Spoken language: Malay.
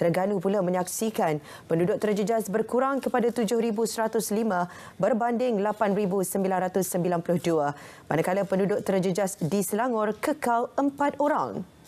Terengganu pula menyaksikan penduduk terjejas berkurang kepada 7,105 berbanding 8,992. Manakala penduduk terjejas di Selangor kekal 4 orang.